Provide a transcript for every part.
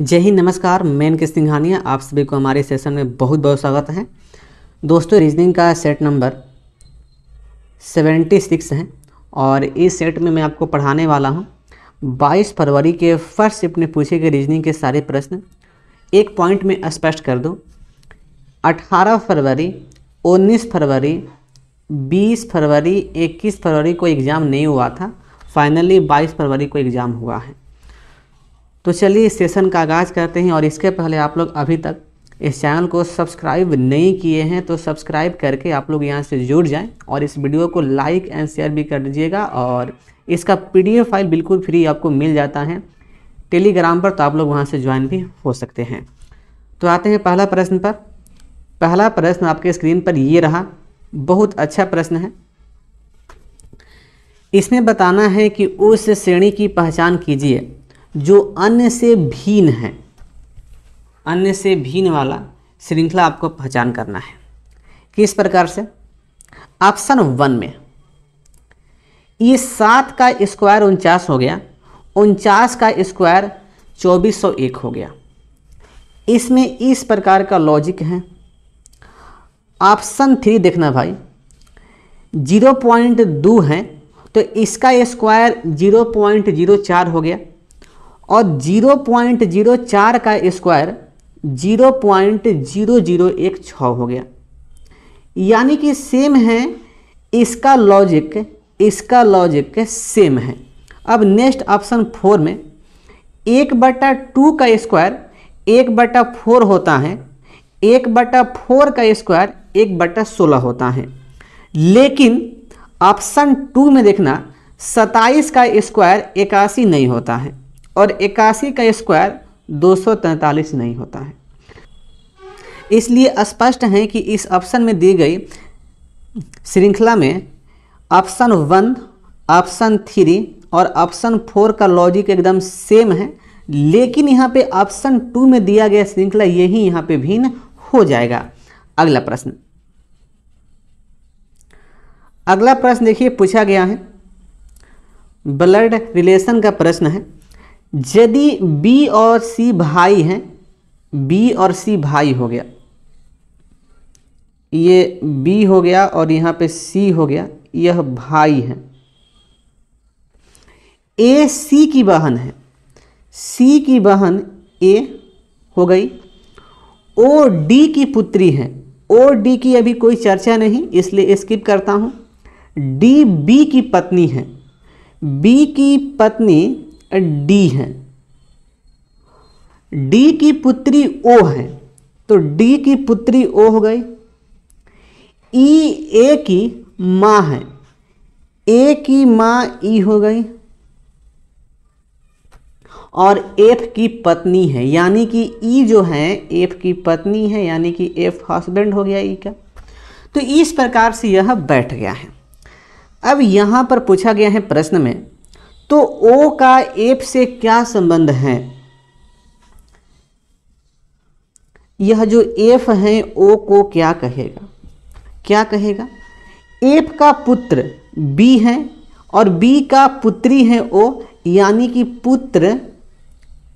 जय हिंद नमस्कार मैं के सिंघानिया आप सभी को हमारे सेशन में बहुत बहुत स्वागत है दोस्तों रीजनिंग का सेट नंबर 76 है और इस सेट में मैं आपको पढ़ाने वाला हूँ 22 फरवरी के फर्स्ट शिफ्ट में पूछे गए रीजनिंग के सारे प्रश्न एक पॉइंट में स्पष्ट कर दो 18 फरवरी 19 फरवरी 20 फरवरी 21 फरवरी को एग्ज़ाम नहीं हुआ था फाइनली बाईस फरवरी को एग्ज़ाम हुआ है तो चलिए सेशन का आगाज़ करते हैं और इसके पहले आप लोग अभी तक इस चैनल को सब्सक्राइब नहीं किए हैं तो सब्सक्राइब करके आप लोग यहाँ से जुड़ जाएँ और इस वीडियो को लाइक एंड शेयर भी कर दीजिएगा और इसका पी फाइल बिल्कुल फ्री आपको मिल जाता है टेलीग्राम पर तो आप लोग वहाँ से ज्वाइन भी हो सकते हैं तो आते हैं पहला प्रश्न पर पहला प्रश्न आपके स्क्रीन पर ये रहा बहुत अच्छा प्रश्न है इसमें बताना है कि उस श्रेणी की पहचान कीजिए जो अन्य से भीन है अन्य से भीन वाला श्रृंखला आपको पहचान करना है किस प्रकार से ऑप्शन वन में ये सात का स्क्वायर उनचास हो गया उनचास का स्क्वायर चौबीस सौ एक हो गया इसमें इस प्रकार का लॉजिक है ऑप्शन थ्री देखना भाई जीरो पॉइंट दो है तो इसका स्क्वायर जीरो पॉइंट जीरो चार हो गया और 0.04 का स्क्वायर 0.0016 हो गया यानी कि सेम है इसका लॉजिक इसका लॉजिक सेम है अब नेक्स्ट ऑप्शन फोर में एक बटा टू का स्क्वायर एक बटा फोर होता है एक बटा फोर का स्क्वायर एक बटा सोलह होता है लेकिन ऑप्शन टू में देखना सत्ताईस का स्क्वायर इक्यासी नहीं होता है और इक्यासी का स्क्वायर दो नहीं होता है इसलिए स्पष्ट है कि इस ऑप्शन में दी गई श्रृंखला में ऑप्शन वन ऑप्शन थ्री और ऑप्शन फोर का लॉजिक एकदम सेम है लेकिन यहाँ पे ऑप्शन टू में दिया गया श्रृंखला यही यहाँ पे भिन्न हो जाएगा अगला प्रश्न अगला प्रश्न देखिए पूछा गया है ब्लड रिलेशन का प्रश्न है यदि बी और सी भाई हैं बी और सी भाई हो गया ये बी हो गया और यहाँ पे सी हो गया यह भाई है ए सी की बहन है सी की बहन ए हो गई ओ डी की पुत्री है ओ डी की अभी कोई चर्चा नहीं इसलिए स्किप करता हूँ डी बी की पत्नी है बी की पत्नी डी है डी की पुत्री ओ है तो डी की पुत्री ओ हो गई ई ए की माँ है ए की माँ ई हो गई और एफ की पत्नी है यानी कि ई जो है एफ की पत्नी है यानी कि एफ हस्बैंड हो गया ई का तो इस प्रकार से यह बैठ गया है अब यहाँ पर पूछा गया है प्रश्न में तो ओ का एफ से क्या संबंध है यह जो एफ है ओ को क्या कहेगा क्या कहेगा एफ का पुत्र बी है और बी का पुत्री है ओ यानी कि पुत्र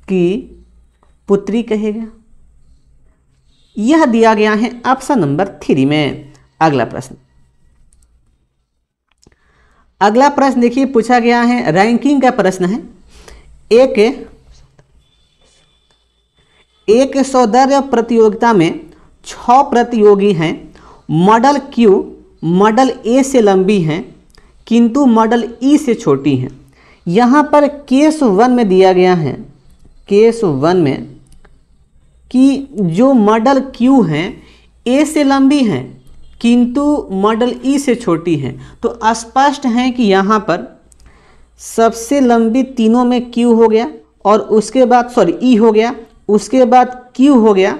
की पुत्री कहेगा यह दिया गया है ऑप्शन नंबर थ्री में अगला प्रश्न अगला प्रश्न देखिए पूछा गया है रैंकिंग का प्रश्न है एक एक सौंदर्य प्रतियोगिता में छ प्रतियोगी हैं मॉडल क्यू मॉडल ए से लंबी हैं किंतु मॉडल ई e से छोटी हैं यहाँ पर केस वन में दिया गया है केस वन में कि जो मॉडल क्यू हैं ए से लंबी हैं किंतु मॉडल ई e से छोटी है तो स्पष्ट है कि यहाँ पर सबसे लंबी तीनों में क्यू हो गया और उसके बाद सॉरी ई e हो गया उसके बाद क्यू हो गया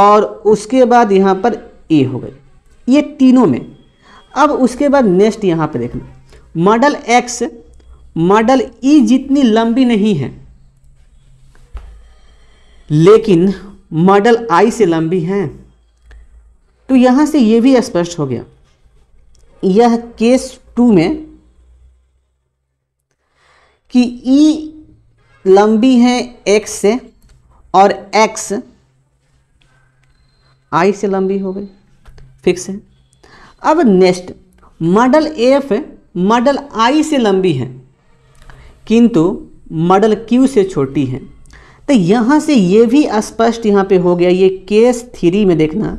और उसके बाद यहाँ पर ए हो गई ये तीनों में अब उसके बाद नेक्स्ट यहाँ पर देखना model X model E e जितनी लंबी नहीं है लेकिन मॉडल आई से लंबी हैं तो यहाँ से ये भी स्पष्ट हो गया यह केस टू में कि ई लंबी है एक्स से और एक्स आई से लंबी हो गई फिक्स है अब next model F model I से लंबी है किंतु मॉडल क्यू से छोटी है तो यहाँ से ये भी स्पष्ट यहाँ पे हो गया ये केस थ्री में देखना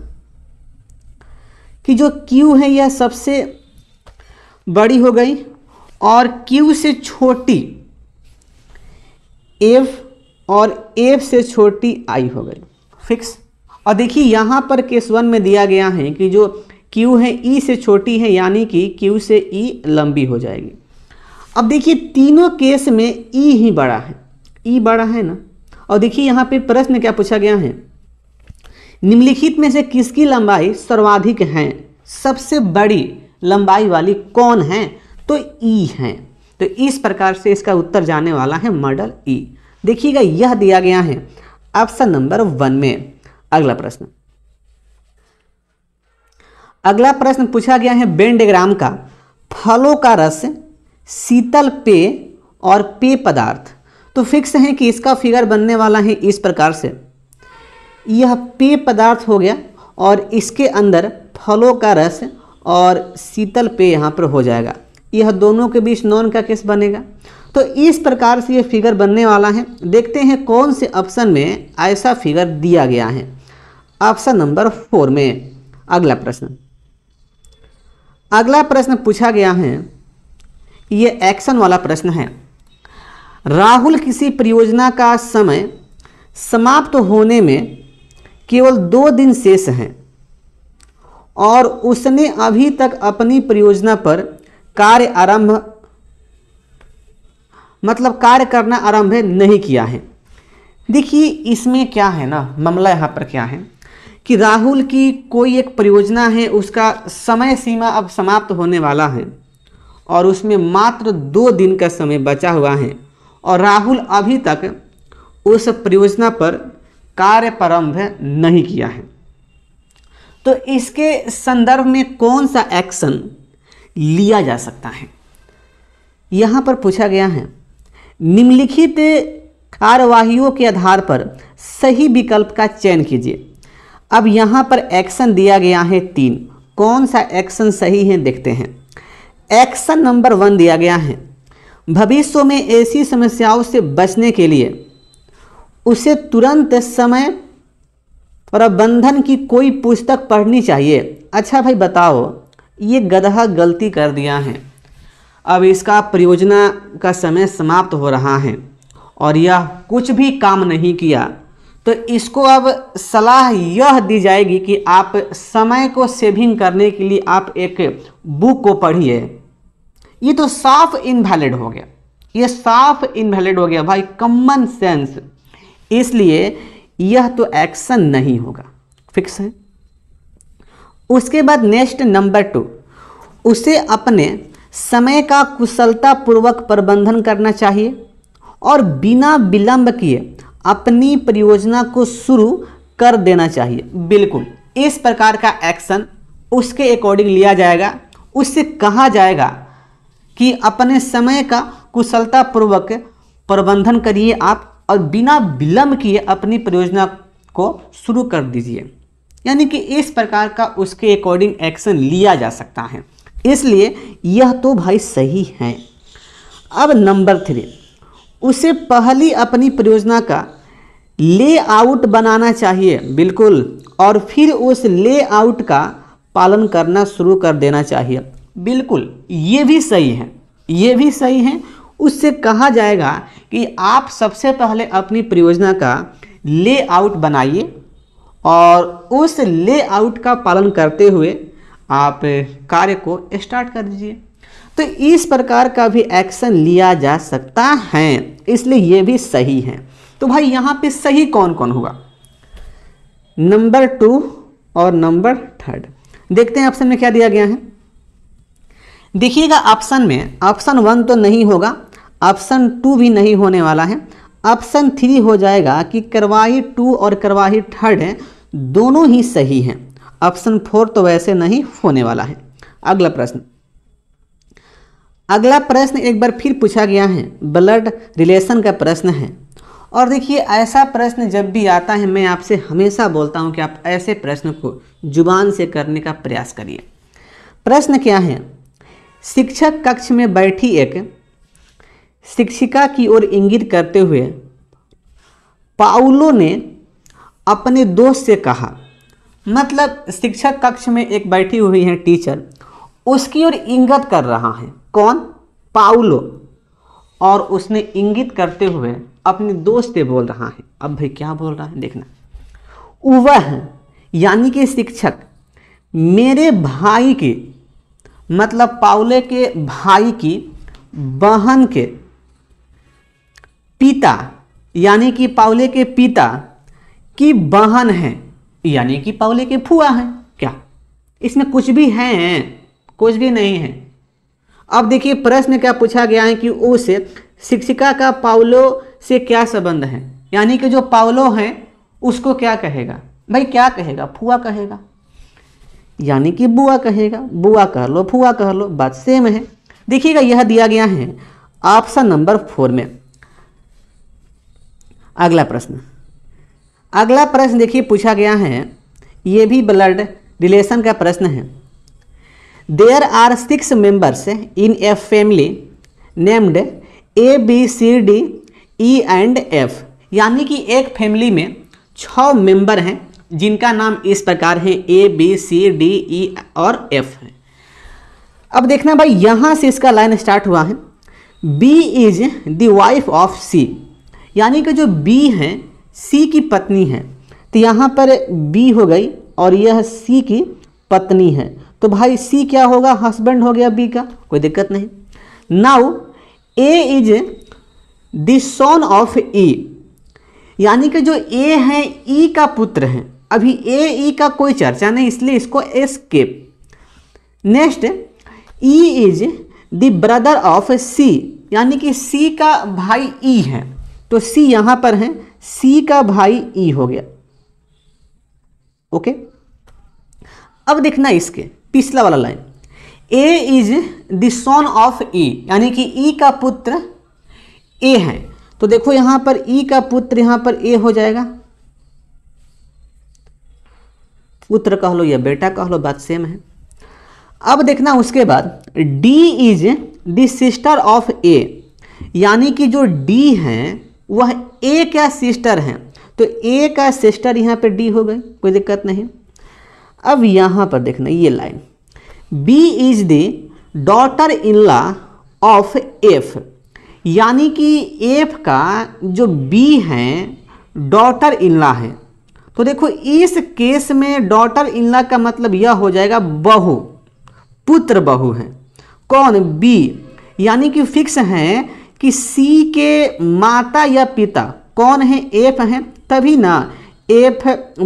कि जो क्यू है यह सबसे बड़ी हो गई और क्यू से छोटी एफ और एफ से छोटी आई हो गई फिक्स और देखिए यहाँ पर केस वन में दिया गया है कि जो क्यू है ई से छोटी है यानी कि क्यू से ई लंबी हो जाएगी अब देखिए तीनों केस में ई ही बड़ा है ई बड़ा है ना और देखिए यहाँ पे प्रश्न क्या पूछा गया है निम्नलिखित में से किसकी लंबाई सर्वाधिक है सबसे बड़ी लंबाई वाली कौन है तो ई e तो इस प्रकार से इसका उत्तर जाने वाला है मॉडल ई e. देखिएगा यह दिया गया है ऑप्शन नंबर वन में अगला प्रश्न अगला प्रश्न पूछा गया है बेंडेग्राम का फलों का रस शीतल पेय और पेय पदार्थ तो फिक्स है कि इसका फिगर बनने वाला है इस प्रकार से यह पेय पदार्थ हो गया और इसके अंदर फलों का रस और शीतल पेय यहाँ पर हो जाएगा यह दोनों के बीच नॉन का केस बनेगा तो इस प्रकार से ये फिगर बनने वाला है देखते हैं कौन से ऑप्शन में ऐसा फिगर दिया गया है ऑप्शन नंबर फोर में अगला प्रश्न अगला प्रश्न पूछा गया है ये एक्शन वाला प्रश्न है राहुल किसी परियोजना का समय समाप्त होने में केवल दो दिन शेष हैं और उसने अभी तक अपनी परियोजना पर कार्य आरंभ मतलब कार्य करना आरंभ नहीं किया है देखिए इसमें क्या है ना मामला यहाँ पर क्या है कि राहुल की कोई एक परियोजना है उसका समय सीमा अब समाप्त होने वाला है और उसमें मात्र दो दिन का समय बचा हुआ है और राहुल अभी तक उस परियोजना पर कार्य प्रारंभ नहीं किया है तो इसके संदर्भ में कौन सा एक्शन लिया जा सकता है यहाँ पर पूछा गया है निम्नलिखित कार्यवाहियों के आधार पर सही विकल्प का चयन कीजिए अब यहाँ पर एक्शन दिया गया है तीन कौन सा एक्शन सही है देखते हैं एक्शन नंबर वन दिया गया है भविष्य में ऐसी समस्याओं से बचने के लिए उसे तुरंत समय और बंधन की कोई पुस्तक पढ़नी चाहिए अच्छा भाई बताओ ये गधा गलती कर दिया है अब इसका परियोजना का समय समाप्त हो रहा है और यह कुछ भी काम नहीं किया तो इसको अब सलाह यह दी जाएगी कि आप समय को सेविंग करने के लिए आप एक बुक को पढ़िए ये तो साफ इनवैलिड हो गया ये साफ इनवैलिड हो गया भाई कॉमन सेंस इसलिए यह तो एक्शन नहीं होगा फिक्स है उसके बाद नेक्स्ट नंबर टू उसे अपने समय का कुशलतापूर्वक प्रबंधन करना चाहिए और बिना विलंब किए अपनी परियोजना को शुरू कर देना चाहिए बिल्कुल इस प्रकार का एक्शन उसके अकॉर्डिंग लिया जाएगा उससे कहा जाएगा कि अपने समय का कुशलतापूर्वक प्रबंधन करिए आप और बिना विलम्ब किए अपनी परियोजना को शुरू कर दीजिए यानी कि इस प्रकार का उसके अकॉर्डिंग एक्शन लिया जा सकता है इसलिए यह तो भाई सही है अब नंबर थ्री उसे पहली अपनी परियोजना का लेआउट बनाना चाहिए बिल्कुल और फिर उस लेआउट का पालन करना शुरू कर देना चाहिए बिल्कुल ये भी सही है ये भी सही है उससे कहा जाएगा कि आप सबसे पहले अपनी परियोजना का लेआउट बनाइए और उस लेआउट का पालन करते हुए आप कार्य को स्टार्ट कर दीजिए तो इस प्रकार का भी एक्शन लिया जा सकता है इसलिए ये भी सही है तो भाई यहाँ पे सही कौन कौन हुआ नंबर टू और नंबर थर्ड देखते हैं ऑप्शन में क्या दिया गया है देखिएगा ऑप्शन में ऑप्शन वन तो नहीं होगा ऑप्शन टू भी नहीं होने वाला है ऑप्शन थ्री हो जाएगा कि करवाही टू और करवाही थर्ड है दोनों ही सही हैं ऑप्शन फोर तो वैसे नहीं होने वाला है अगला प्रश्न अगला प्रश्न एक बार फिर पूछा गया है ब्लड रिलेशन का प्रश्न है और देखिए ऐसा प्रश्न जब भी आता है मैं आपसे हमेशा बोलता हूँ कि आप ऐसे प्रश्न को जुबान से करने का प्रयास करिए प्रश्न क्या है शिक्षक कक्ष में बैठी एक शिक्षिका की ओर इंगित करते हुए पाउलो ने अपने दोस्त से कहा मतलब शिक्षक कक्ष में एक बैठी हुई है टीचर उसकी ओर इंगित कर रहा है कौन पाउलो और उसने इंगित करते हुए अपने दोस्त से बोल रहा है अब भाई क्या बोल रहा है देखना वह यानी कि शिक्षक मेरे भाई के मतलब पाउले के भाई की बहन के पिता यानी कि पावले के पिता की बहन है यानी कि पावले के फुआ हैं क्या इसमें कुछ भी हैं कुछ भी नहीं है अब देखिए प्रश्न क्या पूछा गया है कि उस शिक्षिका का पावलो से क्या संबंध है यानी कि जो पावलो हैं उसको क्या कहेगा भाई क्या कहेगा फुआ कहेगा यानी कि बुआ कहेगा बुआ कह लो फुआ कह लो बात सेम है देखिएगा यह दिया गया है ऑप्शन नंबर फोर में अगला प्रश्न अगला प्रश्न देखिए पूछा गया है ये भी ब्लड रिलेशन का प्रश्न है there are six members in a family named A B C D E and F यानी कि एक फैमिली में छ मेंबर हैं जिनका नाम इस प्रकार है ए बी सी डी ई और एफ है अब देखना भाई यहाँ से इसका लाइन स्टार्ट हुआ है B is the wife of C यानी कि जो बी है सी की पत्नी है तो यहाँ पर बी हो गई और यह सी की पत्नी है तो भाई सी क्या होगा हस्बैंड हो गया बी का कोई दिक्कत नहीं now A is the son of E यानी कि जो ए है ई e का पुत्र है अभी ए ई e का कोई चर्चा नहीं इसलिए इसको escape next E is the brother of C यानी कि सी का भाई ई e है तो सी यहां पर है सी का भाई ई e हो गया ओके okay? अब देखना इसके पिछला वाला line A is the son of E यानी कि ई e का पुत्र ए है तो देखो यहां पर ई e का पुत्र यहां पर ए हो जाएगा पुत्र कह लो या बेटा कह लो बात सेम है अब देखना उसके बाद D is the sister of A यानी कि जो डी हैं वह ए का सिस्टर हैं तो ए का सिस्टर यहाँ पर डी हो गई कोई दिक्कत नहीं अब यहाँ पर देखना ये line B is the daughter in law of F यानी कि एफ का जो बी है डॉटर इन ला है तो देखो इस केस में डॉटर इन लॉ का मतलब यह हो जाएगा बहु पुत्र बहु है कौन बी यानी कि फिक्स हैं कि सी के माता या पिता कौन है एफ हैं तभी ना एफ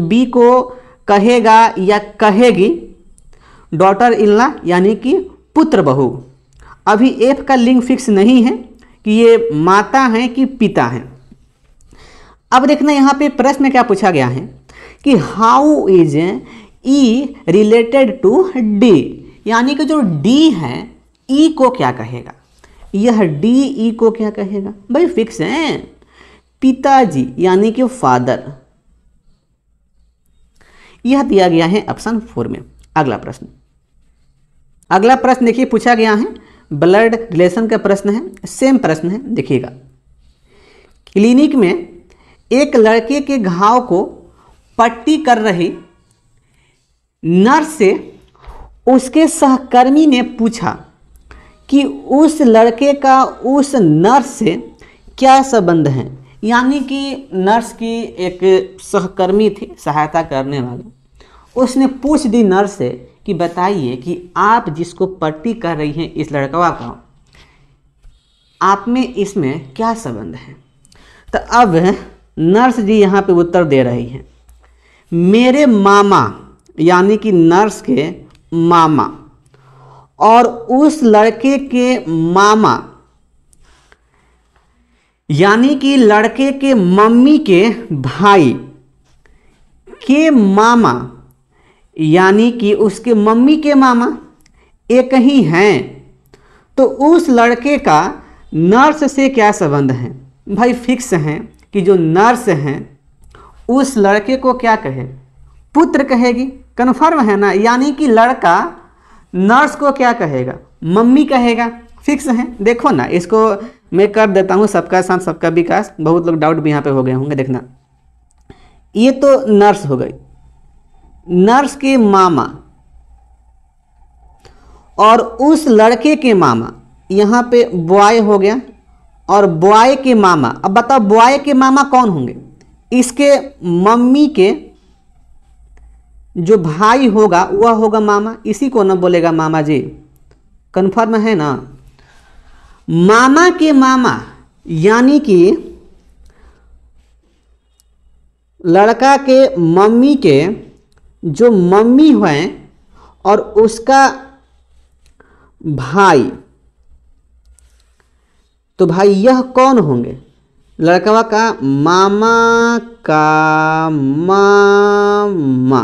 बी को कहेगा या कहेगी डॉटर इल्ला यानी कि पुत्र बहु अभी एफ का लिंग फिक्स नहीं है कि ये माता है कि पिता हैं अब देखना यहाँ पे प्रश्न क्या पूछा गया है कि how is E related to D यानी कि जो डी है ई e को क्या कहेगा यह डी ई e को क्या कहेगा भाई फिक्स है पिताजी यानी कि फादर यह दिया गया है ऑप्शन फोर में अगला प्रश्न अगला प्रश्न देखिए पूछा गया है ब्लड रिलेशन का प्रश्न है सेम प्रश्न है देखिएगा क्लिनिक में एक लड़के के घाव को पट्टी कर रही नर्स से उसके सहकर्मी ने पूछा कि उस लड़के का उस नर्स से क्या संबंध है यानी कि नर्स की एक सहकर्मी थी सहायता करने वाली उसने पूछ दी नर्स से कि बताइए कि आप जिसको पट्टी कर रही हैं इस लड़कवा का आप में इसमें क्या संबंध है तो अब नर्स जी यहाँ पे उत्तर दे रही हैं मेरे मामा यानी कि नर्स के मामा और उस लड़के के मामा यानी कि लड़के के मम्मी के भाई के मामा यानी कि उसके मम्मी के मामा एक ही हैं तो उस लड़के का नर्स से क्या संबंध है भाई फिक्स हैं कि जो नर्स हैं उस लड़के को क्या कहे पुत्र कहेगी कन्फर्म है ना यानी कि लड़का नर्स को क्या कहेगा मम्मी कहेगा फिक्स है देखो ना इसको मैं कर देता हूँ सबका साथ सबका विकास बहुत लोग डाउट भी यहाँ पे हो गए होंगे देखना ये तो नर्स हो गई नर्स के मामा और उस लड़के के मामा यहाँ पे बॉय हो गया और बॉय के मामा अब बताओ बॉय के मामा कौन होंगे इसके मम्मी के जो भाई होगा वह होगा मामा इसी को ना बोलेगा मामा जी कन्फर्म है ना मामा के मामा यानी कि लड़का के मम्मी के जो मम्मी हैं और उसका भाई तो भाई यह कौन होंगे लड़कवा का मामा का मामा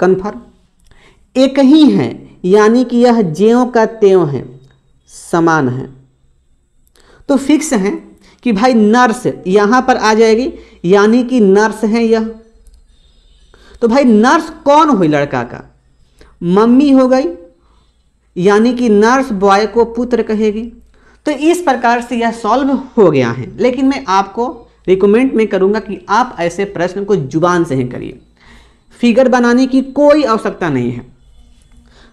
कन्फर्म एक ही है यानी कि यह ज्यों का त्यों है समान है तो फिक्स है कि भाई नर्स यहां पर आ जाएगी यानी कि नर्स है यह तो भाई नर्स कौन हुई लड़का का मम्मी हो गई यानी कि नर्स बॉय को पुत्र कहेगी तो इस प्रकार से यह सॉल्व हो गया है लेकिन मैं आपको रिकमेंड में करूंगा कि आप ऐसे प्रश्न को जुबान से ही करिए फिगर बनाने की कोई आवश्यकता नहीं है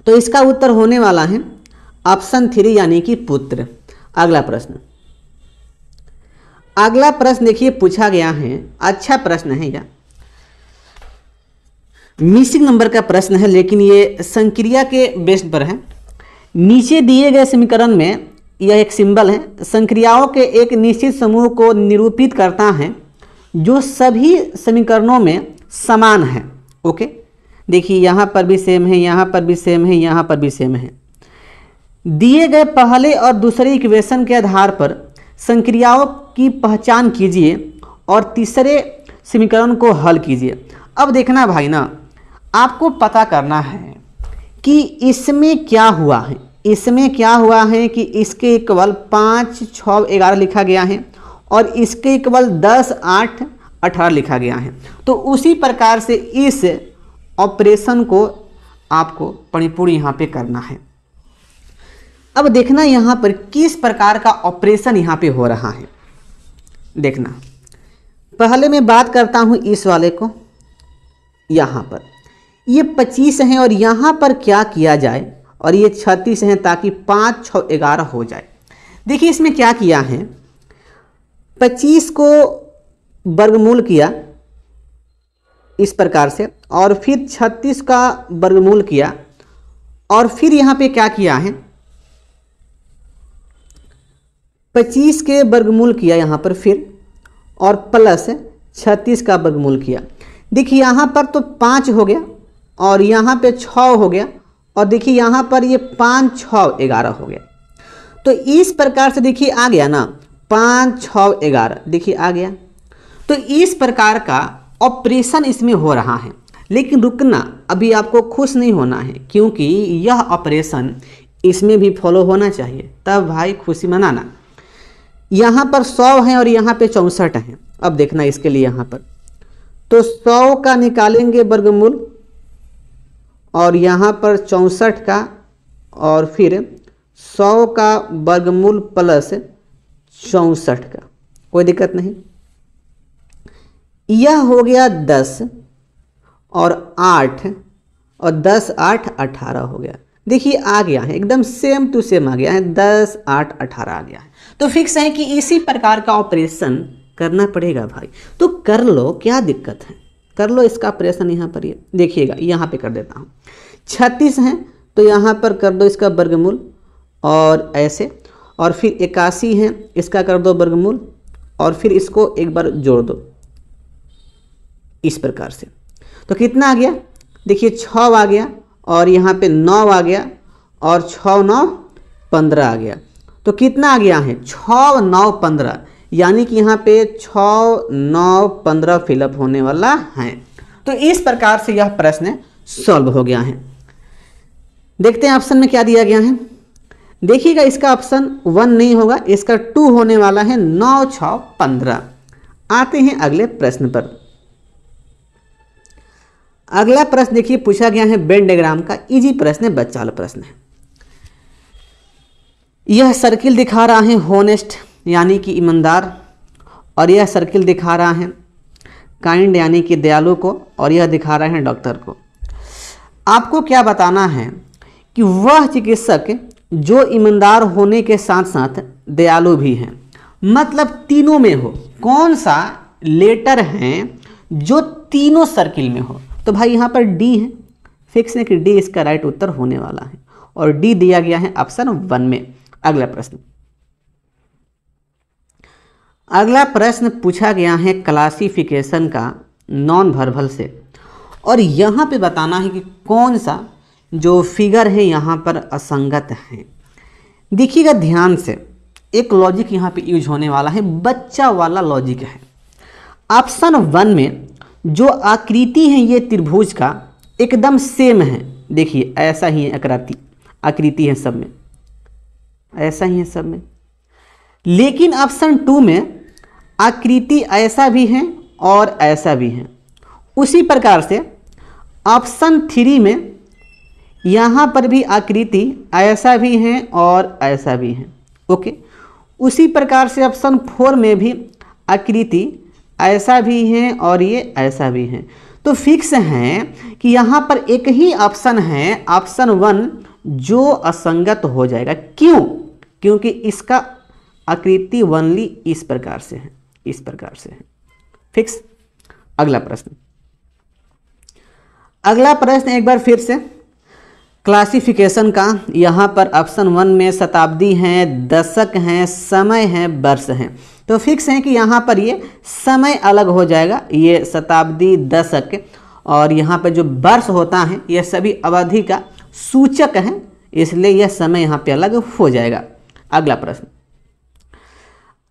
तो इसका उत्तर होने वाला है ऑप्शन थ्री यानी कि पुत्र अगला प्रश्न अगला प्रश्न देखिए पूछा गया है अच्छा प्रश्न है यह मिसिंग नंबर का प्रश्न है लेकिन ये संक्रिया के बेस्ट पर है नीचे दिए गए समीकरण में यह एक सिंबल है संक्रियाओं के एक निश्चित समूह को निरूपित करता है जो सभी समीकरणों में समान है ओके देखिए यहाँ पर भी सेम है यहाँ पर भी सेम है यहाँ पर भी सेम है दिए गए पहले और दूसरे इक्वेशन के आधार पर संक्रियाओं की पहचान कीजिए और तीसरे समीकरण को हल कीजिए अब देखना भाई ना आपको पता करना है कि इसमें क्या हुआ है इसमें क्या हुआ है कि इसके इक्वल पाँच छः ग्यारह लिखा गया है और इसके इक्वल दस आठ अठारह लिखा गया है तो उसी प्रकार से इस ऑपरेशन को आपको परिपूर्ण यहाँ पे करना है अब देखना यहाँ पर किस प्रकार का ऑपरेशन यहाँ पे हो रहा है देखना पहले मैं बात करता हूँ इस वाले को यहाँ पर ये यह 25 हैं और यहाँ पर क्या किया जाए और ये छत्तीस हैं ताकि पाँच छः ग्यारह हो जाए देखिए इसमें क्या किया है पच्चीस को वर्गमूल किया इस प्रकार से और फिर छत्तीस का वर्गमूल किया और फिर यहाँ पे क्या किया है पच्चीस के वर्गमूल किया यहाँ पर फिर और प्लस छत्तीस का वर्गमूल किया देखिए यहाँ पर तो पाँच हो गया और यहाँ पे छः हो गया और देखिए यहाँ पर ये पाँच छ ग्यारह हो गया तो इस प्रकार से देखिए आ गया ना पाँच छ ग्यारह देखिए आ गया तो इस प्रकार का ऑपरेशन इसमें हो रहा है लेकिन रुकना अभी आपको खुश नहीं होना है क्योंकि यह ऑपरेशन इसमें भी फॉलो होना चाहिए तब भाई खुशी मनाना यहाँ पर सौ है और यहाँ पे चौंसठ हैं अब देखना इसके लिए यहाँ पर तो सौ का निकालेंगे वर्गमूल और यहाँ पर चौंसठ का और फिर सौ का वर्गमूल प्लस चौंसठ का कोई दिक्कत नहीं यह हो गया दस और आठ और दस आठ अठारह हो गया देखिए आ गया है एकदम सेम टू सेम आ गया है दस आठ अठारह आ गया है तो फिक्स है कि इसी प्रकार का ऑपरेशन करना पड़ेगा भाई तो कर लो क्या दिक्कत है कर लो इसका ऑपरेशन यहाँ पर देखिएगा यहाँ पे कर देता हूँ छत्तीस हैं तो यहाँ पर कर दो इसका वर्गमूल और ऐसे और फिर इक्यासी हैं इसका कर दो वर्गमूल और फिर इसको एक बार जोड़ दो इस प्रकार से तो कितना आ गया देखिए छ आ गया और यहाँ पे नौ आ गया और छ नौ पंद्रह आ गया तो कितना आ गया है छ नौ पंद्रह यानी कि यहाँ पे छ नौ पंद्रह फिलअप होने वाला है तो इस प्रकार से यह प्रश्न सॉल्व हो गया है देखते हैं ऑप्शन में क्या दिया गया है देखिएगा इसका ऑप्शन वन नहीं होगा इसका टू होने वाला है नौ छ पंद्रह आते हैं अगले प्रश्न पर अगला प्रश्न देखिए पूछा गया है बेन का इजी प्रश्न है बच्चा वाला प्रश्न है यह सर्किल दिखा रहा है होनेस्ट यानी कि ईमानदार और यह सर्किल दिखा रहा है काइंड यानी कि दयालु को और यह दिखा रहा है डॉक्टर को आपको क्या बताना है कि वह चिकित्सक जो ईमानदार होने के साथ साथ दयालु भी हैं मतलब तीनों में हो कौन सा लेटर हैं जो तीनों सर्किल में हो तो भाई यहाँ पर डी है फिक्स है कि डी इसका राइट उत्तर होने वाला है और डी दिया गया है ऑप्शन वन में अगला प्रश्न अगला प्रश्न पूछा गया है क्लासिफिकेशन का नॉन वर्बल से और यहाँ पे बताना है कि कौन सा जो फिगर है यहाँ पर असंगत हैं देखिएगा ध्यान से एक लॉजिक यहाँ पे यूज होने वाला है बच्चा वाला लॉजिक है ऑप्शन वन में जो आकृति है ये त्रिभुज का एकदम सेम है देखिए ऐसा ही है आकृति आकृति है सब में ऐसा ही है सब में लेकिन ऑप्शन टू में आकृति ऐसा भी है और ऐसा भी है उसी प्रकार से ऑप्शन थ्री में यहाँ पर भी आकृति ऐसा भी है और ऐसा भी है ओके उसी प्रकार से ऑप्शन फोर में भी आकृति ऐसा भी है और ये ऐसा भी है तो फिक्स है कि यहाँ पर एक ही ऑप्शन है ऑप्शन वन जो असंगत हो जाएगा क्यों क्योंकि इसका आकृति वनली इस प्रकार से है इस प्रकार से है फिक्स अगला प्रश्न अगला प्रश्न एक बार फिर से क्लासिफिकेशन का यहाँ पर ऑप्शन वन में शताब्दी हैं दशक हैं समय हैं वर्ष हैं तो फिक्स हैं कि यहाँ पर ये समय अलग हो जाएगा ये शताब्दी दशक और यहाँ पर जो वर्ष होता है यह सभी अवधि का सूचक है इसलिए यह समय यहाँ पे अलग हो जाएगा अगला प्रश्न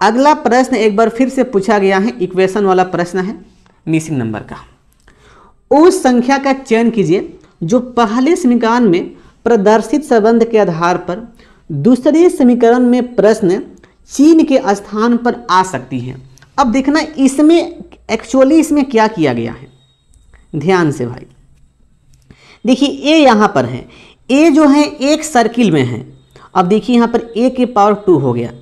अगला प्रश्न एक बार फिर से पूछा गया है इक्वेशन वाला प्रश्न है मिसिंग नंबर का उस संख्या का चयन कीजिए जो पहले समीकरण में प्रदर्शित संबंध के आधार पर दूसरे समीकरण में प्रश्न चीन के स्थान पर आ सकती है अब देखना इसमें एक्चुअली इसमें क्या किया गया है ध्यान से भाई देखिए ए यहाँ पर है ए जो है एक सर्किल में है अब देखिए यहाँ पर ए के पावर टू हो गया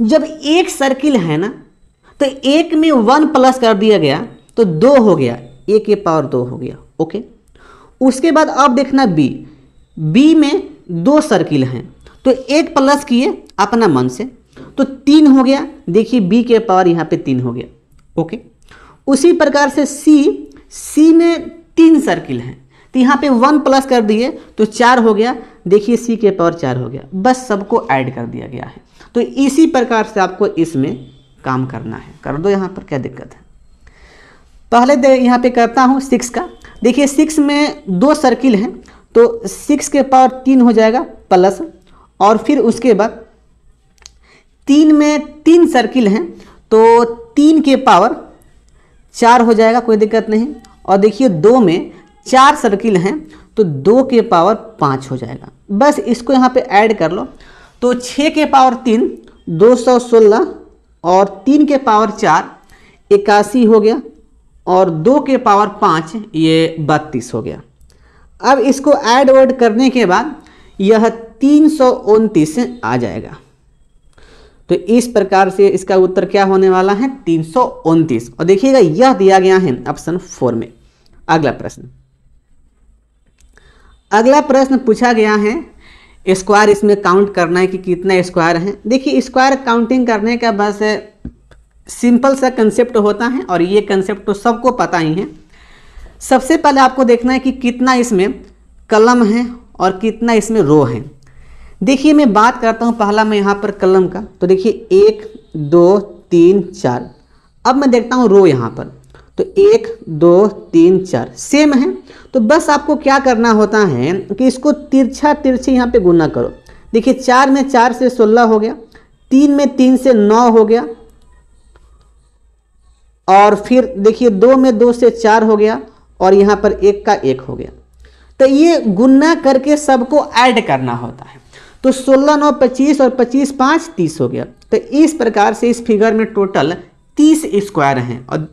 जब एक सर्किल है ना तो एक में वन प्लस कर दिया गया तो दो हो गया ए के पावर दो हो गया ओके उसके बाद अब देखना बी बी में दो सर्किल हैं तो एक प्लस किए अपना मन से तो तीन हो गया देखिए बी के पावर यहाँ पे तीन हो गया ओके उसी प्रकार से सी सी में तीन सर्किल हैं तो यहाँ पे वन प्लस कर दिए तो चार हो गया देखिए सी के पावर चार हो गया बस सबको ऐड कर दिया गया है तो इसी प्रकार से आपको इसमें काम करना है कर दो यहाँ पर क्या दिक्कत है पहले यहाँ पे करता हूँ सिक्स का देखिए सिक्स में दो सर्किल हैं तो सिक्स के पावर तीन हो जाएगा प्लस और फिर उसके बाद तीन में तीन सर्किल हैं तो तीन के पावर चार हो जाएगा कोई दिक्कत नहीं और देखिए दो में चार सर्किल हैं तो दो के पावर पाँच हो जाएगा बस इसको यहाँ पे ऐड कर लो तो छः के पावर तीन दो सौ सोलह और तीन के पावर चार इक्यासी हो गया और दो के पावर पाँच ये बत्तीस हो गया अब इसको ऐड वर्ड करने के बाद यह तीन सौ उनतीस आ जाएगा तो इस प्रकार से इसका उत्तर क्या होने वाला है तीन सौ उनतीस और देखिएगा यह दिया गया है ऑप्शन फोर में अगला प्रश्न अगला प्रश्न पूछा गया है स्क्वायर इसमें काउंट करना है कि कितना स्क्वायर है देखिए स्क्वायर काउंटिंग करने का बस सिंपल सा कंसेप्ट होता है और ये कंसेप्ट तो सबको पता ही है सबसे पहले आपको देखना है कि कितना इसमें कलम है और कितना इसमें रो है देखिए मैं बात करता हूँ पहला मैं यहाँ पर कलम का तो देखिए एक दो तीन चार अब मैं देखता हूँ रो यहाँ पर तो एक दो तीन चार सेम है तो बस आपको क्या करना होता है कि इसको तिरछा तिरछे यहाँ पे गुना करो देखिए चार में चार से सोलह हो गया तीन में तीन से नौ हो गया और फिर देखिए दो में दो से चार हो गया और यहाँ पर एक का एक हो गया तो ये गुना करके सबको ऐड करना होता है तो सोलह नौ पच्चीस और पच्चीस पाँच तीस हो गया तो इस प्रकार से इस फिगर में टोटल तीस स्क्वायर हैं और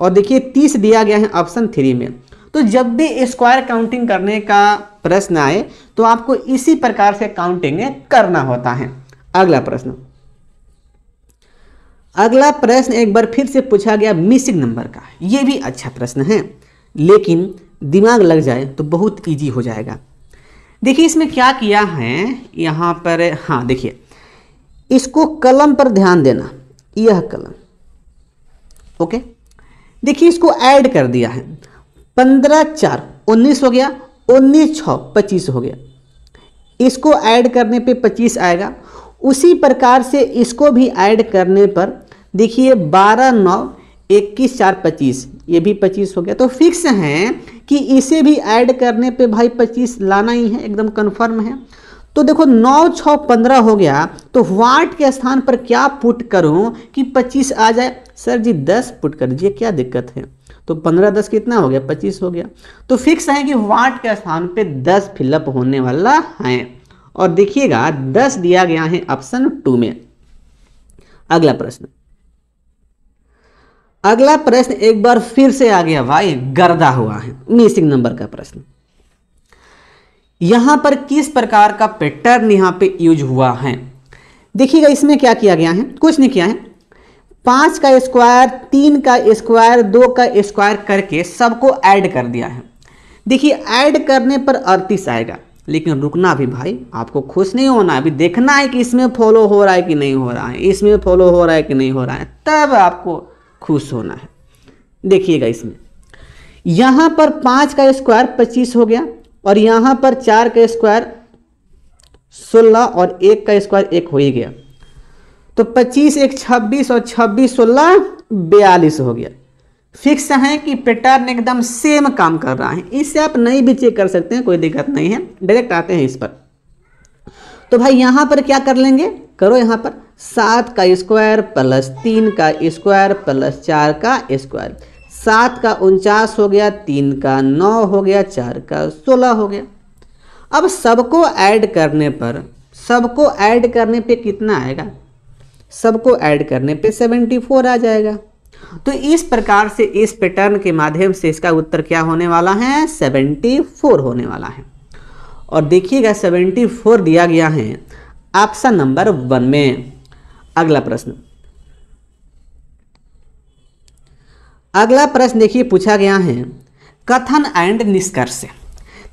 और देखिए तीस दिया गया है ऑप्शन थ्री में तो जब भी स्क्वायर काउंटिंग करने का प्रश्न आए तो आपको इसी प्रकार से काउंटिंग करना होता है अगला प्रश्न अगला प्रश्न एक बार फिर से पूछा गया मिसिंग नंबर का ये भी अच्छा प्रश्न है लेकिन दिमाग लग जाए तो बहुत इजी हो जाएगा देखिए इसमें क्या किया है यहाँ पर हाँ देखिए इसको कलम पर ध्यान देना यह कलम ओके देखिए इसको ऐड कर दिया है पंद्रह चार उन्नीस हो गया उन्नीस छः पच्चीस हो गया इसको ऐड करने पे पच्चीस आएगा उसी प्रकार से इसको भी ऐड करने पर देखिए बारह नौ इक्कीस चार पच्चीस ये भी पच्चीस हो गया तो फिक्स हैं कि इसे भी ऐड करने पे भाई पच्चीस लाना ही है एकदम कंफर्म है तो देखो नौ छ पंद्रह हो गया तो वाट के स्थान पर क्या पुट करूं कि पच्चीस आ जाए सर जी दस पुट कर दीजिए क्या दिक्कत है तो पंद्रह दस कितना हो गया पच्चीस हो गया तो फिक्स है कि वाट के स्थान पे दस फिलअप होने वाला है और देखिएगा दस दिया गया है ऑप्शन टू में अगला प्रश्न अगला प्रश्न एक बार फिर से आ गया भाई गर्दा हुआ है मिसिंग नंबर का प्रश्न यहां पर किस प्रकार का पैटर्न यहां पे यूज हुआ है देखिएगा इसमें क्या किया गया है कुछ नहीं किया है पांच का स्क्वायर तीन का स्क्वायर दो का स्क्वायर करके सबको ऐड कर दिया है देखिए ऐड करने पर अड़तीस आएगा लेकिन रुकना भी भाई आपको खुश नहीं होना अभी देखना है कि इसमें फॉलो हो रहा है कि नहीं हो रहा है इसमें फॉलो हो रहा है कि नहीं हो रहा है तब आपको खुश होना है देखिएगा इसमें यहाँ पर पाँच का स्क्वायर पच्चीस हो गया और यहाँ पर चार का स्क्वायर सोलह और एक का स्क्वायर एक हो ही गया तो पच्चीस एक छब्बीस और छब्बीस सोलह बयालीस हो गया फिक्स है कि पैटर्न एकदम सेम काम कर रहा है इससे आप नई भी चेक कर सकते हैं कोई दिक्कत नहीं है डायरेक्ट आते हैं इस पर तो भाई यहाँ पर क्या कर लेंगे करो यहाँ पर सात का स्क्वायर प्लस तीन का स्क्वायर प्लस चार का स्क्वायर सात का उनचास हो गया तीन का नौ हो गया चार का सोलह हो गया अब सबको ऐड करने पर सबको ऐड करने पे कितना आएगा सबको ऐड करने पे फोर आ जाएगा तो इस प्रकार से इस पैटर्न के माध्यम से इसका उत्तर क्या होने वाला है सेवेंटी फोर होने वाला है और देखिएगा 74 दिया गया है ऑप्शन नंबर वन में अगला प्रश्न अगला प्रश्न देखिए पूछा गया है कथन एंड निष्कर्ष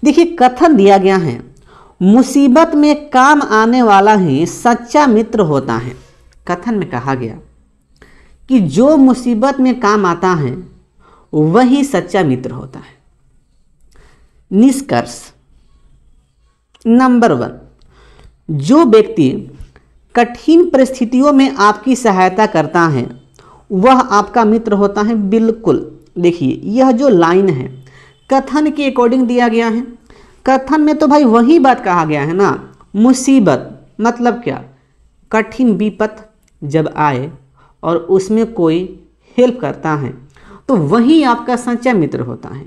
देखिए कथन दिया गया है मुसीबत में काम आने वाला ही सच्चा मित्र होता है कथन में कहा गया कि जो मुसीबत में काम आता है वही सच्चा मित्र होता है निष्कर्ष नंबर वन जो व्यक्ति कठिन परिस्थितियों में आपकी सहायता करता है वह आपका मित्र होता है बिल्कुल देखिए यह जो लाइन है कथन के अकॉर्डिंग दिया गया है कथन में तो भाई वही बात कहा गया है ना मुसीबत मतलब क्या कठिन विपत जब आए और उसमें कोई हेल्प करता है तो वही आपका सच्चा मित्र होता है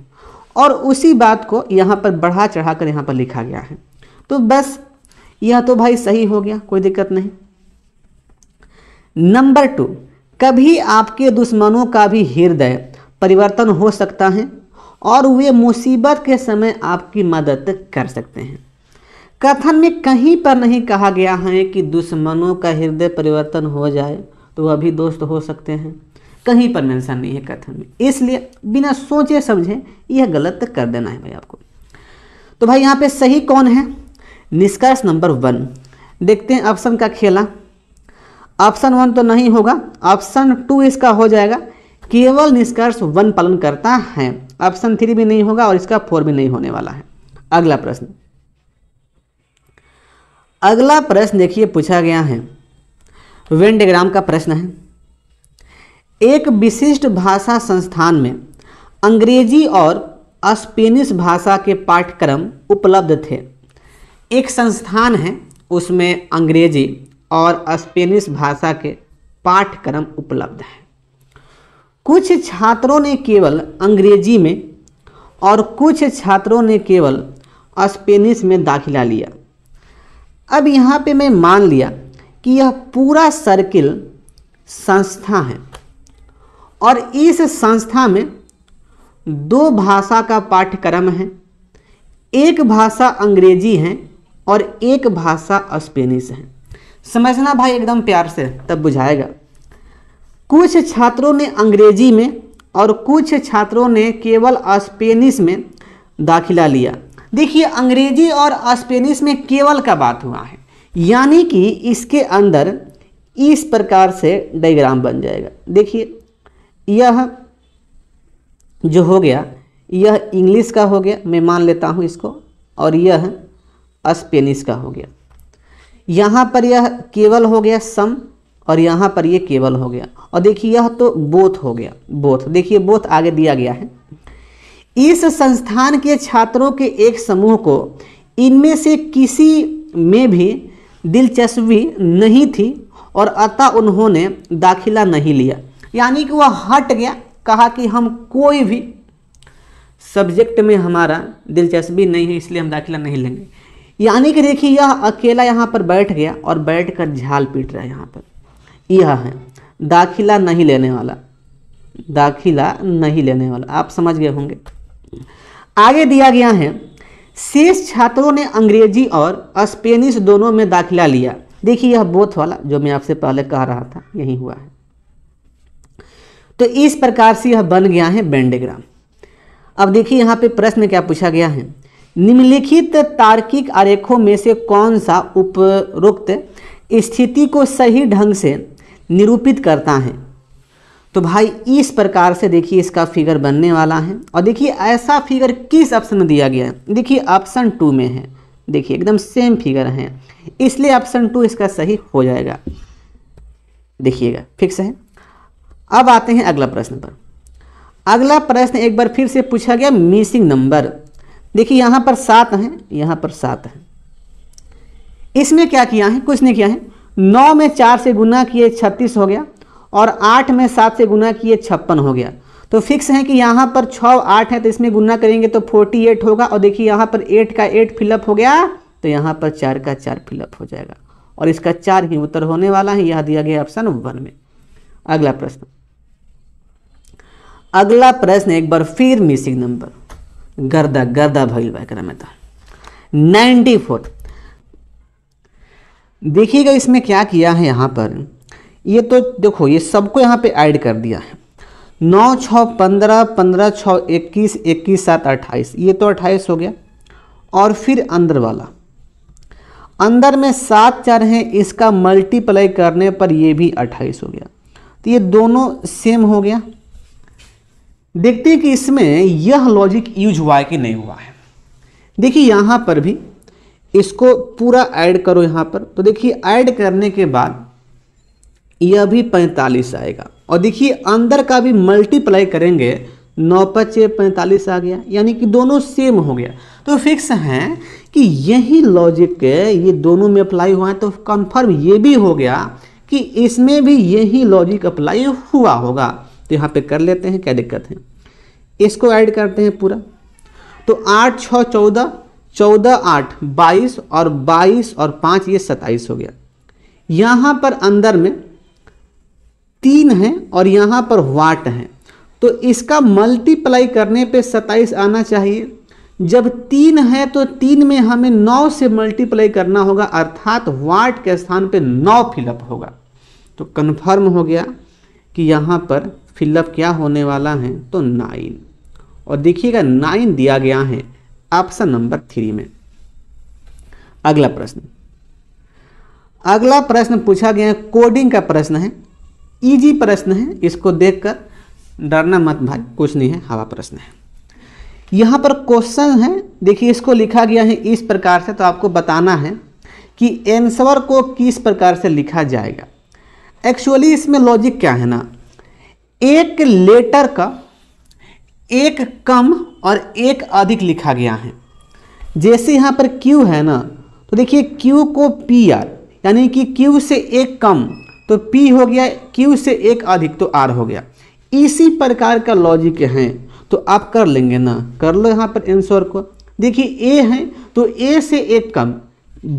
और उसी बात को यहाँ पर बढ़ा चढ़ा कर यहाँ पर लिखा गया है तो बस यह तो भाई सही हो गया कोई दिक्कत नहीं नंबर टू कभी आपके दुश्मनों का भी हृदय परिवर्तन हो सकता है और वे मुसीबत के समय आपकी मदद कर सकते हैं कथन में कहीं पर नहीं कहा गया है कि दुश्मनों का हृदय परिवर्तन हो जाए तो वह भी दोस्त हो सकते हैं कहीं पर मेंशन नहीं है कथन में इसलिए बिना सोचे समझे यह गलत कर देना है भाई आपको तो भाई यहाँ पे सही कौन है निष्कर्ष नंबर वन देखते हैं ऑप्शन का खेला ऑप्शन वन तो नहीं होगा ऑप्शन टू इसका हो जाएगा केवल निष्कर्ष वन पालन करता है ऑप्शन थ्री भी नहीं होगा और इसका फोर भी नहीं होने वाला है अगला प्रश्न अगला प्रश्न देखिए पूछा गया है वेंडेग्राम का प्रश्न है एक विशिष्ट भाषा संस्थान में अंग्रेजी और स्पेनिश भाषा के पाठ्यक्रम उपलब्ध थे एक संस्थान है उसमें अंग्रेजी और स्पेनिश भाषा के पाठ्यक्रम उपलब्ध हैं कुछ छात्रों ने केवल अंग्रेजी में और कुछ छात्रों ने केवल स्पेनिश में दाखिला लिया अब यहाँ पे मैं मान लिया कि यह पूरा सर्किल संस्था है और इस संस्था में दो भाषा का पाठ्यक्रम है एक भाषा अंग्रेजी है और एक भाषा स्पेनिश है समझना भाई एकदम प्यार से तब बुझाएगा कुछ छात्रों ने अंग्रेजी में और कुछ छात्रों ने केवल स्पेनिश में दाखिला लिया देखिए अंग्रेजी और स्पेनिश में केवल का बात हुआ है यानी कि इसके अंदर इस प्रकार से डायग्राम बन जाएगा देखिए यह जो हो गया यह इंग्लिश का हो गया मैं मान लेता हूँ इसको और यह स्पेनिश का हो गया यहाँ पर यह केवल हो गया सम और यहाँ पर यह केवल हो गया और देखिए यह तो बोथ हो गया बोथ देखिए बोथ आगे दिया गया है इस संस्थान के छात्रों के एक समूह को इनमें से किसी में भी दिलचस्पी नहीं थी और अतः उन्होंने दाखिला नहीं लिया यानी कि वह हट गया कहा कि हम कोई भी सब्जेक्ट में हमारा दिलचस्पी नहीं है इसलिए हम दाखिला नहीं लेंगे यानी कि देखिए यह अकेला यहाँ पर बैठ गया और बैठ कर झाल पीट रहा है यहाँ पर यह है दाखिला नहीं लेने वाला दाखिला नहीं लेने वाला आप समझ गए होंगे आगे दिया गया है शेष छात्रों ने अंग्रेजी और स्पेनिश दोनों में दाखिला लिया देखिए यह बोथ वाला जो मैं आपसे पहले कह रहा था यही हुआ है तो इस प्रकार से यह बन गया है बेंडेग्राम अब देखिए यहाँ पे प्रश्न क्या पूछा गया है निम्नलिखित तार्किक आरेखों में से कौन सा उपरोक्त स्थिति को सही ढंग से निरूपित करता है तो भाई इस प्रकार से देखिए इसका फिगर बनने वाला है और देखिए ऐसा फिगर किस ऑप्शन में दिया गया है देखिए ऑप्शन टू में है देखिए एकदम सेम फिगर है इसलिए ऑप्शन टू इसका सही हो जाएगा देखिएगा फिक्स है अब आते हैं अगला प्रश्न पर अगला प्रश्न एक बार फिर से पूछा गया मिसिंग नंबर देखिए यहाँ पर सात हैं यहाँ पर सात हैं इसमें क्या किया है कुछ नहीं किया है नौ में चार से गुना किए छत्तीस हो गया और आठ में सात से गुना किए छप्पन हो गया तो फिक्स है कि यहाँ पर छः आठ है तो इसमें गुना करेंगे तो फोर्टी एट होगा और देखिए यहाँ पर एट का एट फिलअप हो गया तो यहाँ पर चार का चार फिलअप हो जाएगा और इसका चार ही उत्तर होने वाला है यह दिया गया ऑप्शन वन में अगला प्रश्न अगला प्रश्न एक बार फिर मिसिंग नंबर गर्दा गर्दा भैल बा एकरा में तो नाइन्टी फोर देखिएगा इसमें क्या किया है यहाँ पर ये तो देखो ये सबको यहाँ पे ऐड कर दिया है नौ छ पंद्रह पंद्रह छः इक्कीस इक्कीस सात अट्ठाईस ये तो अट्ठाईस हो गया और फिर अंदर वाला अंदर में सात चार हैं इसका मल्टीप्लाई करने पर ये भी अट्ठाईस हो गया तो ये दोनों सेम हो गया देखते हैं कि इसमें यह लॉजिक यूज हुआ है कि नहीं हुआ है देखिए यहाँ पर भी इसको पूरा ऐड करो यहाँ पर तो देखिए ऐड करने के बाद यह भी 45 आएगा और देखिए अंदर का भी मल्टीप्लाई करेंगे नौ पचे पैंतालीस आ गया यानी कि दोनों सेम हो गया तो फिक्स हैं कि यही लॉजिक ये दोनों में अप्लाई हुआ है तो कंफर्म ये भी हो गया कि इसमें भी यही लॉजिक अप्लाई हुआ होगा तो यहाँ पे कर लेते हैं क्या दिक्कत है इसको ऐड करते हैं पूरा तो आठ छ चौदह चौदह आठ बाईस और बाईस और पाँच ये सत्ताईस हो गया यहाँ पर अंदर में तीन है और यहाँ पर वाट है तो इसका मल्टीप्लाई करने पे सत्ताईस आना चाहिए जब तीन है तो तीन में हमें नौ से मल्टीप्लाई करना होगा अर्थात वाट के स्थान पे नौ फिलअप होगा तो कन्फर्म हो गया कि यहाँ पर फिलअप क्या होने वाला है तो नाइन और देखिएगा नाइन दिया गया है ऑप्शन नंबर थ्री में अगला प्रश्न अगला प्रश्न पूछा गया है कोडिंग का प्रश्न है इजी प्रश्न है इसको देखकर डरना मत भाई कुछ नहीं है हवा प्रश्न है यहाँ पर क्वेश्चन है देखिए इसको लिखा गया है इस प्रकार से तो आपको बताना है कि एंसवर को किस प्रकार से लिखा जाएगा एक्चुअली इसमें लॉजिक क्या है ना एक लेटर का एक कम और एक अधिक लिखा गया है जैसे यहाँ पर Q है ना तो देखिए Q को पी आर यानी कि Q से एक कम तो P हो गया Q से एक अधिक तो R हो गया इसी प्रकार का लॉजिक है तो आप कर लेंगे ना कर लो यहाँ पर एंसर को देखिए A है तो A से एक कम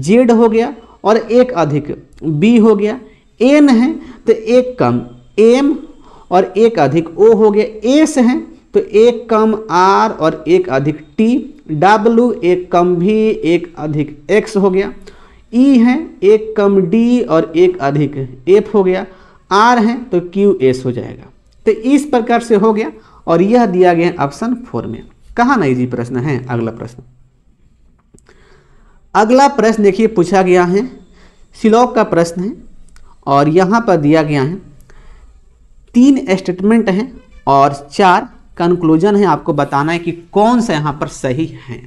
Z हो गया और एक अधिक B हो गया N है तो एक कम M और एक अधिक ओ हो गया एस है तो एक कम आर और एक अधिक टी डब्लू एक कम भी एक अधिक एक्स हो गया ई e है एक कम डी और एक अधिक एफ हो गया आर है तो क्यू एस हो जाएगा तो इस प्रकार से हो गया और यह दिया गया ऑप्शन फोर में कहा ना इजी प्रश्न है अगला प्रश्न अगला प्रश्न देखिए पूछा गया है सिलोक का प्रश्न है और यहां पर दिया गया है तीन स्टेटमेंट हैं और चार कंक्लूजन है आपको बताना है कि कौन सा यहां पर सही है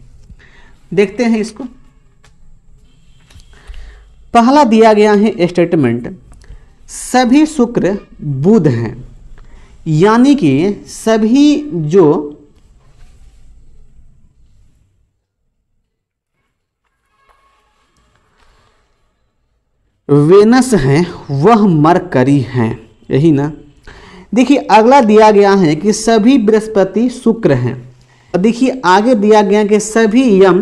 देखते हैं इसको पहला दिया गया है स्टेटमेंट सभी शुक्र बुध हैं यानी कि सभी जो वेनस हैं वह मरकरी हैं यही ना देखिए अगला दिया गया है कि सभी बृहस्पति शुक्र हैं और देखिए आगे दिया गया कि सभी यम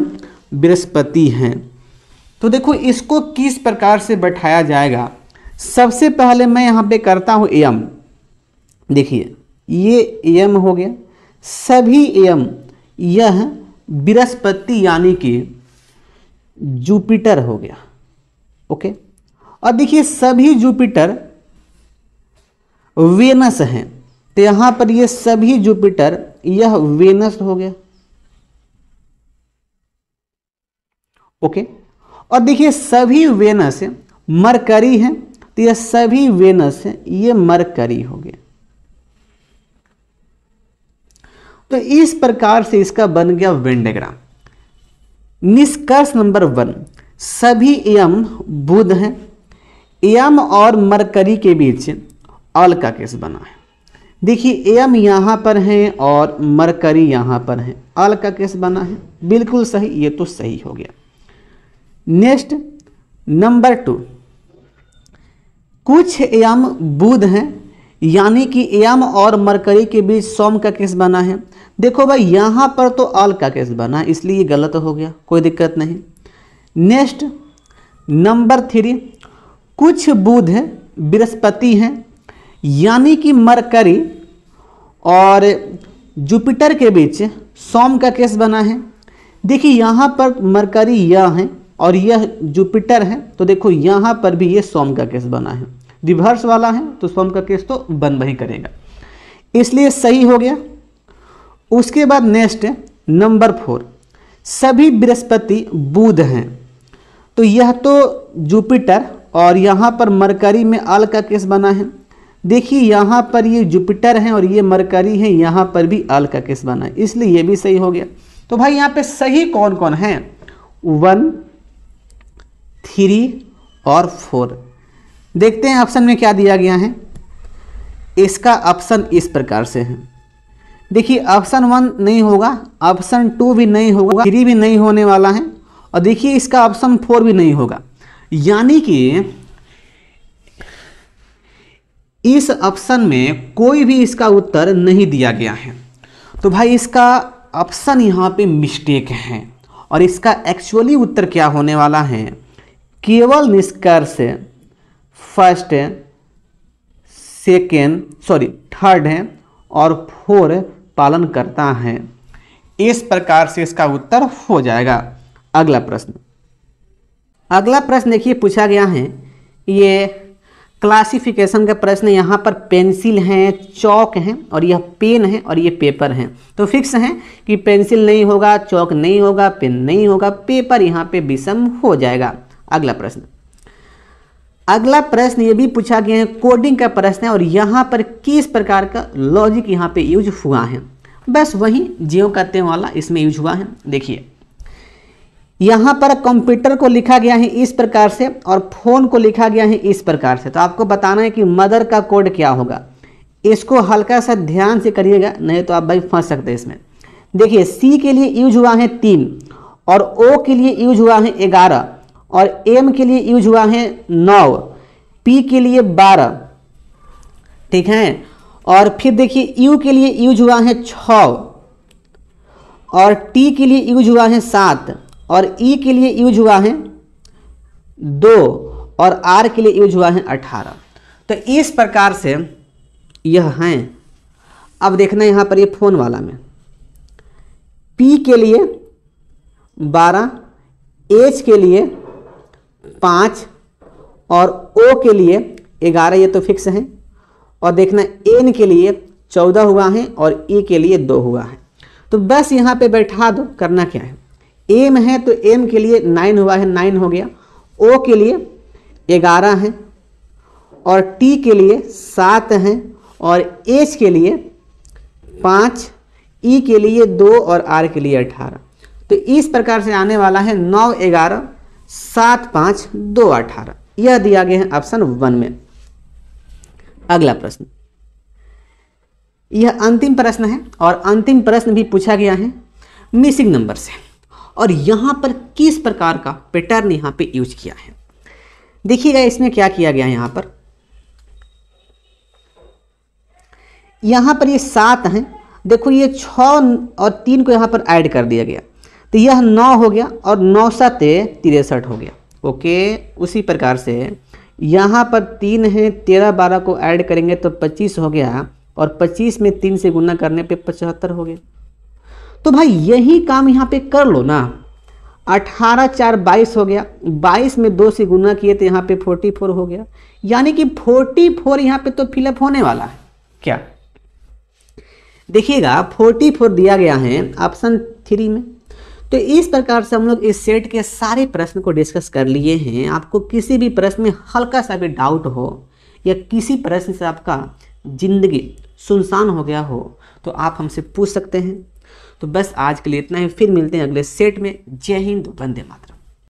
बृहस्पति हैं तो देखो इसको किस प्रकार से बैठाया जाएगा सबसे पहले मैं यहाँ पे करता हूँ यम देखिए ये यम हो गया सभी यम यह बृहस्पति यानी कि जुपिटर हो गया ओके और देखिए सभी जुपिटर वेनस हैं तो यहां पर ये सभी जुपिटर यह वेनस हो गया ओके और देखिए सभी वेनस मरकरी हैं तो यह सभी वेनस हैं ये मरकरी हो गया तो इस प्रकार से इसका बन गया वेंडेग्राम निष्कर्ष नंबर वन सभी यम बुध हैं यम और मरकरी के बीच अल का केस बना है देखिए एम यहाँ पर हैं और मरकरी यहाँ पर हैं अल का केस बना है बिल्कुल सही ये तो सही हो गया नेक्स्ट नंबर टू कुछ एम बुध हैं यानी कि एम और मरकरी के बीच सोम का केस बना है देखो भाई यहाँ पर तो अल का केस बना है इसलिए ये गलत हो गया कोई दिक्कत नहीं नेक्स्ट नंबर थ्री कुछ बुध हैं बृहस्पति हैं यानी कि मरकरी और जुपिटर के बीच सोम का केस बना है देखिए यहाँ पर मरकरी यह है और यह जुपिटर है तो देखो यहाँ पर भी ये सोम का केस बना है रिवर्स वाला है तो सोम का केस तो बन वही करेगा इसलिए सही हो गया उसके बाद नेक्स्ट नंबर फोर सभी बृहस्पति बुध हैं तो यह तो जुपिटर और यहाँ पर मरकरी में आल का केस बना है देखिए यहाँ पर ये जुपिटर हैं और ये मरकरी हैं यहाँ पर भी अल का किस बना है इसलिए ये भी सही हो गया तो भाई यहाँ पे सही कौन कौन है वन थ्री और फोर देखते हैं ऑप्शन में क्या दिया गया है इसका ऑप्शन इस प्रकार से है देखिए ऑप्शन वन नहीं होगा ऑप्शन टू भी नहीं होगा थ्री भी नहीं होने वाला है और देखिए इसका ऑप्शन फोर भी नहीं होगा यानी कि इस ऑप्शन में कोई भी इसका उत्तर नहीं दिया गया है तो भाई इसका ऑप्शन यहाँ पे मिस्टेक है और इसका एक्चुअली उत्तर क्या होने वाला है केवल निष्कर्ष फर्स्ट सेकेंड सॉरी थर्ड है और फोर पालन करता है इस प्रकार से इसका उत्तर हो जाएगा अगला प्रश्न अगला प्रश्न देखिए पूछा गया है ये क्लासिफिकेशन का प्रश्न यहाँ पर पेंसिल हैं चौक हैं और यह पेन है और ये पेपर हैं तो फिक्स हैं कि पेंसिल नहीं होगा चौक नहीं होगा पेन नहीं होगा पेपर यहाँ पे विषम हो जाएगा अगला प्रश्न अगला प्रश्न ये भी पूछा गया है कोडिंग का प्रश्न है और यहाँ पर किस प्रकार का लॉजिक यहाँ पे यूज हुआ है बस वही जियो कहते वाला इसमें यूज हुआ है देखिए यहाँ पर कंप्यूटर को लिखा गया है इस प्रकार से और फोन को लिखा गया है इस प्रकार से तो आपको बताना है कि मदर का कोड क्या होगा इसको हल्का सा ध्यान से करिएगा नहीं तो आप भाई फंस सकते हैं इसमें देखिए सी के लिए यूज हुआ है तीन और ओ के लिए यूज हुआ है ग्यारह और एम के लिए यूज हुआ है नौ पी के लिए बारह ठीक है और फिर देखिए यू के लिए यूज हुआ है छ और टी के लिए यूज हुआ है सात और ई e के लिए यूज हुआ है दो और आर के लिए यूज हुआ है अठारह तो इस प्रकार से यह हैं अब देखना यहाँ पर ये यह फोन वाला में पी के लिए बारह एच के लिए पाँच और ओ के लिए ग्यारह ये तो फिक्स हैं और देखना एन के लिए चौदह हुआ है और ई e के लिए दो हुआ है तो बस यहाँ पे बैठा दो करना क्या है एम है तो एम के लिए नाइन हुआ है नाइन हो गया ओ के लिए ग्यारह है और टी के लिए सात हैं और एच के लिए पाँच ई के लिए दो और आर के लिए अठारह तो इस प्रकार से आने वाला है नौ ग्यारह सात पाँच दो अठारह यह दिया गया है ऑप्शन वन में अगला प्रश्न यह अंतिम प्रश्न है और अंतिम प्रश्न भी पूछा गया है मिसिंग नंबर से और यहाँ पर किस प्रकार का पैटर्न यहाँ पे यूज किया है देखिएगा इसमें क्या किया गया यहाँ पर यहाँ पर ये सात हैं देखो ये छ और तीन को यहाँ पर ऐड कर दिया गया तो यह नौ हो गया और नौ सात तिरसठ हो गया ओके उसी प्रकार से यहाँ पर तीन है तेरह बारह को ऐड करेंगे तो पच्चीस हो गया और पच्चीस में तीन से गुना करने पे पचहत्तर हो गया तो भाई यही काम यहाँ पे कर लो ना अठारह चार बाईस हो गया बाईस में दो से गुना किए तो यहाँ पे फोर्टी फोर हो गया यानी कि फोर्टी फोर यहाँ पे तो फिलअप होने वाला है क्या देखिएगा फोर्टी फोर दिया गया है ऑप्शन थ्री में तो इस प्रकार से हम लोग इस सेट के सारे प्रश्न को डिस्कस कर लिए हैं आपको किसी भी प्रश्न में हल्का सा भी डाउट हो या किसी प्रश्न से आपका ज़िंदगी सुनसान हो गया हो तो आप हमसे पूछ सकते हैं तो बस आज के लिए इतना ही फिर मिलते हैं अगले सेट में जय हिंद वंदे मातरम